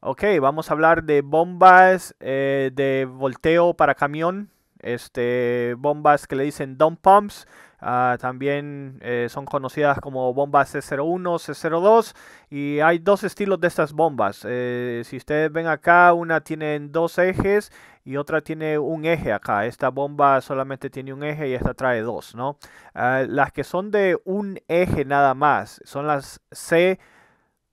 Ok, vamos a hablar de bombas eh, de volteo para camión, este, bombas que le dicen dump pumps. Ah, también eh, son conocidas como bombas C01, C02 y hay dos estilos de estas bombas. Eh, si ustedes ven acá, una tiene dos ejes y otra tiene un eje acá. Esta bomba solamente tiene un eje y esta trae dos, ¿no? Ah, las que son de un eje nada más son las C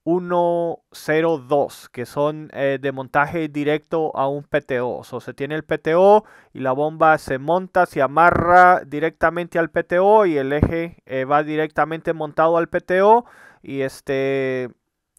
102, que son eh, de montaje directo a un PTO. O sea, se tiene el PTO y la bomba se monta, se amarra directamente al PTO y el eje eh, va directamente montado al PTO. Y este.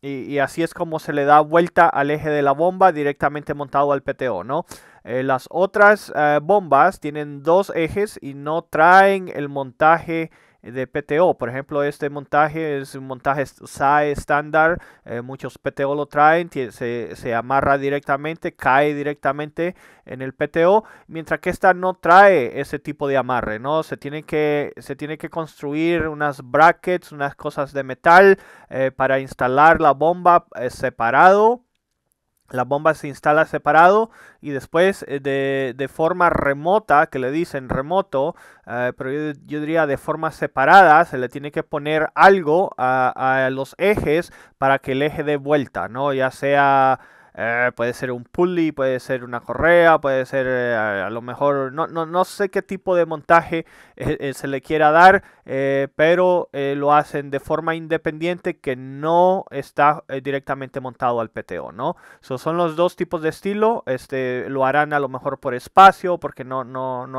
Y, así es como se le da vuelta al eje de la bomba directamente montado al PTO, ¿no? Eh, las otras bombas tienen dos ejes y no traen el montaje de PTO. Por ejemplo, este montaje es un montaje SAE estándar, eh, muchos PTO lo traen, se, se, amarra directamente, cae directamente en el PTO, mientras que esta no trae ese tipo de amarre, ¿no? Se tiene que, se tiene que construir unas brackets, unas cosas de metal eh, para instalar la bomba eh, separado la bomba se instala separado y después eh, de, forma remota, que le dicen remoto, eh, pero yo, diría de forma separada, se le tiene que poner algo a, los ejes para que el eje dé vuelta, ¿no? Ya sea eh, puede ser un pulley, puede ser una correa, puede ser a, lo mejor, no, sé qué tipo de montaje se le quiera dar, eh, pero eh, lo hacen de forma independiente que no está eh, directamente montado al PTO, ¿no? son los dos tipos de estilo, este, lo harán a lo mejor por espacio, porque no,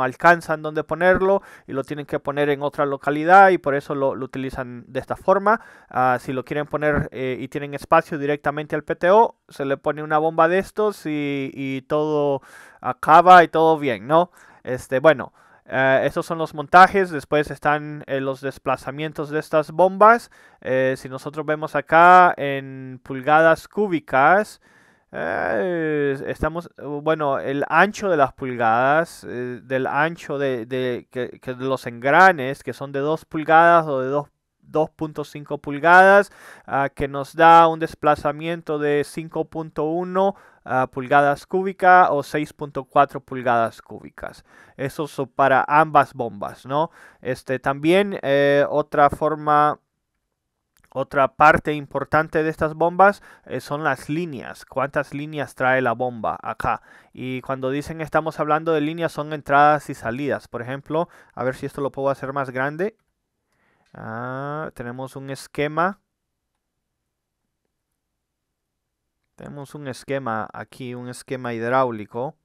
alcanzan donde ponerlo y lo tienen que poner en otra localidad y por eso lo, utilizan de esta forma. Ah, si lo quieren poner y tienen espacio directamente al PTO, se le pone una bomba de estos y, todo acaba y todo bien, ¿no? Este, bueno. Eh, estos son los montajes, después están eh, los desplazamientos de estas bombas. Eh, si nosotros vemos acá en pulgadas cúbicas, estamos, bueno, el ancho de las pulgadas, del ancho de, los engranes, que son de 2 pulgadas o de 2.5 pulgadas, ah, que nos da un desplazamiento de 5.1 Ah, pulgadas cúbicas o 6.4 pulgadas cúbicas. Eso es para ambas bombas, ¿no? Este, también eh, otra forma... Otra parte importante de estas bombas eh, son las líneas, cuántas líneas trae la bomba acá. Y cuando dicen estamos hablando de líneas son entradas y salidas. Por ejemplo, a ver si esto lo puedo hacer más grande. Ah, tenemos un esquema Tenemos un esquema aquí, un esquema hidráulico.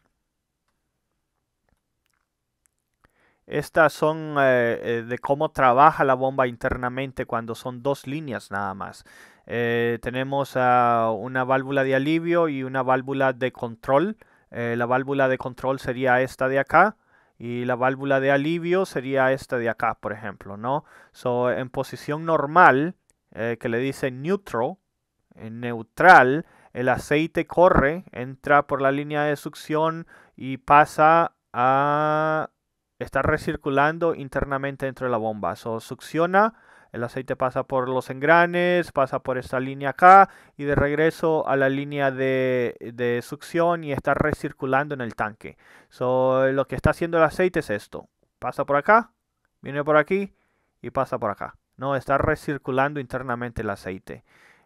Estas son eh, eh, de cómo trabaja la bomba internamente cuando son dos líneas nada más. Eh, tenemos ah, una válvula de alivio y una válvula de control. la válvula de control sería esta de acá y la válvula de alivio sería esta de acá, por ejemplo, en posición normal, que le dice neutral, neutral, el aceite corre, entra por la línea de succión y pasa a estar recirculando internamente dentro de la bomba. eso succiona, el aceite pasa por los engranes, pasa por esta línea acá y de regreso a la línea de, de succión y está recirculando en el tanque. So, lo que está haciendo el aceite es esto. Pasa por acá, viene por aquí y pasa por acá. No, está recirculando internamente el aceite.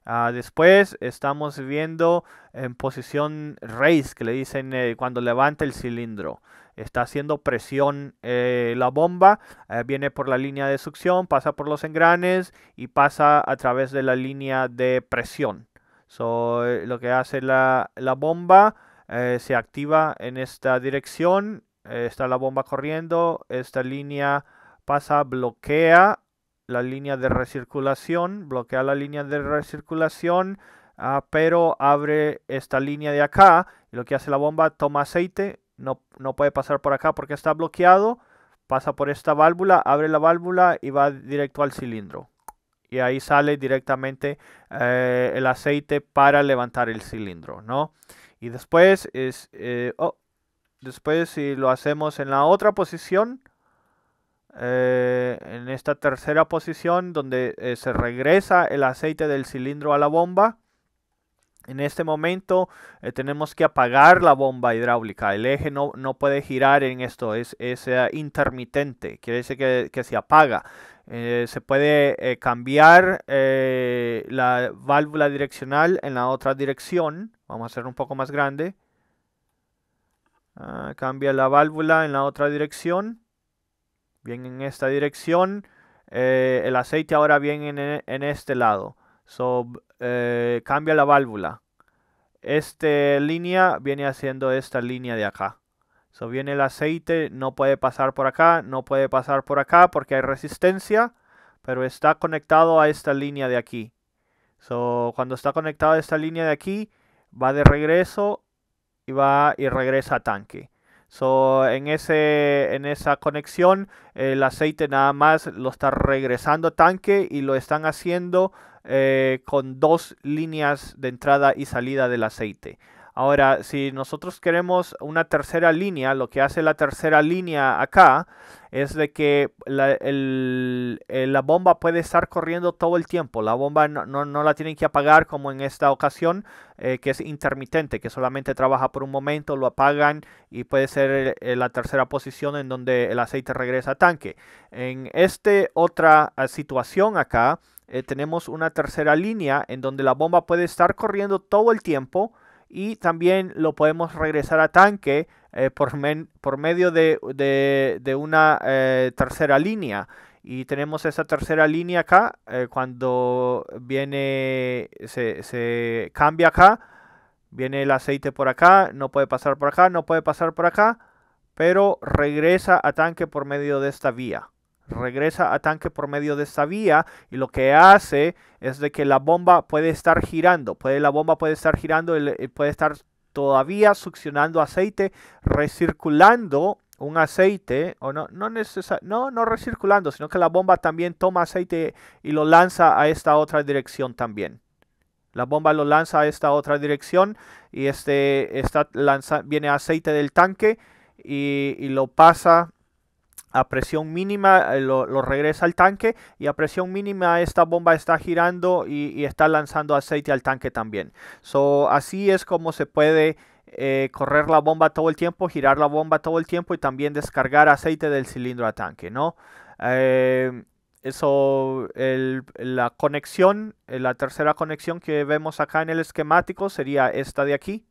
Ah, después estamos viendo en posición race, que le dicen eh, cuando levanta el cilindro. Está haciendo presión eh, la bomba, eh, viene por la línea de succión, pasa por los engranes y pasa a través de la línea de presión. lo que hace la, la bomba se activa en esta dirección, está la bomba corriendo, esta línea pasa, bloquea la línea de recirculación, bloquea la línea de recirculación, ah, pero abre esta línea de acá. lo que hace la bomba, toma aceite, no, no puede pasar por acá porque está bloqueado. Pasa por esta válvula, abre la válvula y va directo al cilindro. Y ahí sale directamente eh, el aceite para levantar el cilindro, ¿no? Y después es... Eh, oh, después si lo hacemos en la otra posición, eh, en esta tercera posición donde eh, se regresa el aceite del cilindro a la bomba. En este momento eh, tenemos que apagar la bomba hidráulica. El eje no, puede girar en esto, es, intermitente, quiere decir que, se apaga. se puede cambiar la válvula direccional en la otra dirección. Vamos a hacer un poco más grande. Ah, cambia la válvula en la otra dirección. Viene en esta dirección. Eh, el aceite ahora viene en, este lado. So, eh, cambia la válvula. Esta línea viene haciendo esta línea de acá. So, viene el aceite, no puede pasar por acá, no puede pasar por acá porque hay resistencia, pero está conectado a esta línea de aquí. So, cuando está conectado a esta línea de aquí, va de regreso y va y regresa a tanque. So, en, esa conexión, el aceite nada más lo está regresando tanque y lo están haciendo eh, con dos líneas de entrada y salida del aceite. Ahora, si nosotros queremos una tercera línea, lo que hace la tercera línea acá es de que la, bomba puede estar corriendo todo el tiempo. La bomba no, la tienen que apagar como en esta ocasión, eh, que es intermitente, que solamente trabaja por un momento, lo apagan y puede ser eh, la tercera posición en donde el aceite regresa a tanque. En esta otra ah, situación acá, eh, tenemos una tercera línea en donde la bomba puede estar corriendo todo el tiempo y también lo podemos regresar a tanque eh, por, medio de, una eh, tercera línea. Y tenemos esa tercera línea acá, eh, cuando viene, se, se, cambia acá, viene el aceite por acá, no puede pasar por acá, no puede pasar por acá, pero regresa a tanque por medio de esta vía regresa a tanque por medio de esta vía y lo que hace es de que la bomba puede estar girando, puede, la bomba puede estar girando, y eh, puede estar todavía succionando aceite, recirculando un aceite, o no, no, no, no recirculando, sino que la bomba también toma aceite y lo lanza a esta otra dirección también. La bomba lo lanza a esta otra dirección y este está lanza, viene aceite del tanque y lo pasa a presión mínima eh, lo, regresa al tanque y a presión mínima esta bomba está girando y, está lanzando aceite al tanque también. así es como se puede eh, correr la bomba todo el tiempo, girar la bomba todo el tiempo y también descargar aceite del cilindro a tanque, ¿no? Eh, eso, la conexión, la tercera conexión que vemos acá en el esquemático sería esta de aquí,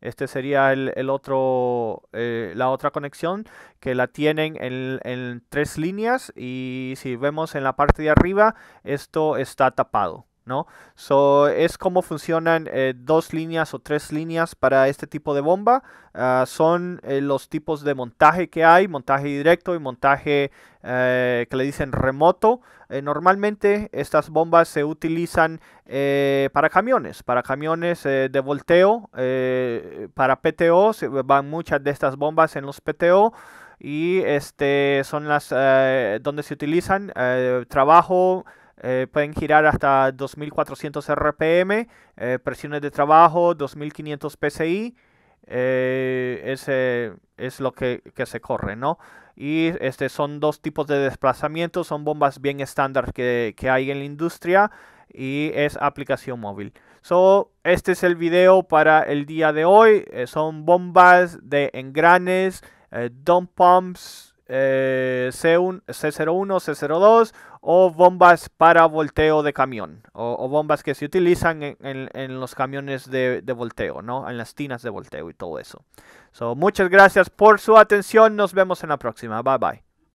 este sería el, otro, eh, la otra conexión que la tienen en tres líneas y si vemos en la parte de arriba, esto está tapado es como funcionan eh, dos líneas o tres líneas para este tipo de bomba. Ah, son eh, los tipos de montaje que hay, montaje directo y montaje eh, que le dicen remoto. normalmente estas bombas se utilizan para camiones, para camiones de volteo, para PTO, van muchas de estas bombas en los PTO y este son las donde se utilizan trabajo eh, pueden girar hasta 2400 RPM, eh, presiones de trabajo 2500 PSI, eh, ese es lo que, se corre, ¿no? Y este son dos tipos de desplazamientos, son bombas bien estándar que, que hay en la industria y es aplicación móvil. So, este es el video para el día de hoy. son bombas de engranes, dump pumps, eh, c 01 C02 o bombas para volteo de camión o, bombas que se utilizan en, los camiones de, de, volteo, ¿no? En las tinas de volteo y todo eso. So, muchas gracias por su atención. Nos vemos en la próxima. Bye bye.